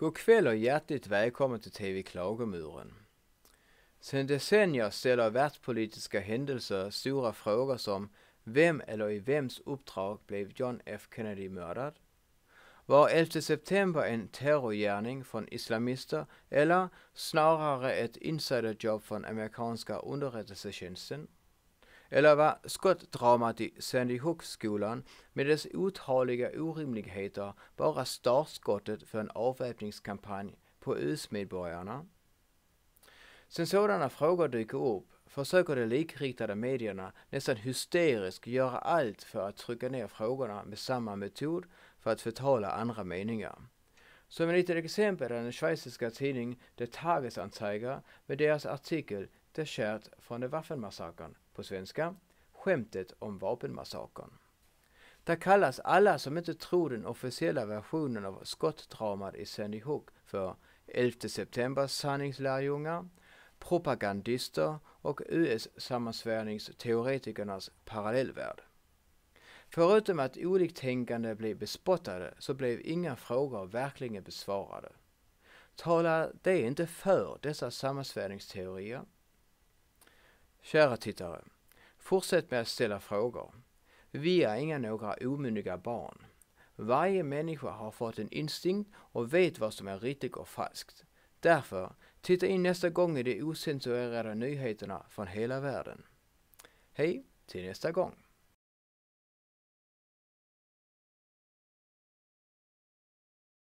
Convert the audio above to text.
God kväll och hjärtligt välkommen till TV Klagomuren. Sedan decennier ställer världspolitiska händelser stora frågor som vem eller i vems uppdrag blev John F Kennedy mördad? Var 11 september en terrorgärning från islamister eller snarare ett insiderjobb från amerikanska underrättelsetjänsten? Eller var skottdramat i Sandy Hook-skolan med dess otaliga orimligheter bara startskottet för en avväpningskampanj på US-medborgarna? Sen sådana frågor dyker upp försöker de likriktade medierna nästan hysteriskt göra allt för att trycka ner frågorna med samma metod för att förtala andra meningar. Som ett litet exempel är den schweiziska tidningen Der Tagesanzeiger med deras artikel Det kärt från de Waffenmassakern på svenska, Skämtet om vapenmassakern. Där kallas alla som inte tror den officiella versionen av skottdramat i Sandy Hook för 11 september sanningslärjungar, propagandister och US-sammansvärjningsteoretikernas parallellvärld. Förutom att oliktänkande blev bespottade så blev inga frågor verkligen besvarade. Talar det inte för dessa sammansvärjningsteorier? Kära tittare, fortsätt med att ställa frågor. Vi är inga några omyndiga barn. Varje människa har fått en instinkt och vet vad som är riktigt och falskt. Därför, titta in nästa gång i de ocensurerade nyheterna från hela världen. Hej till nästa gång!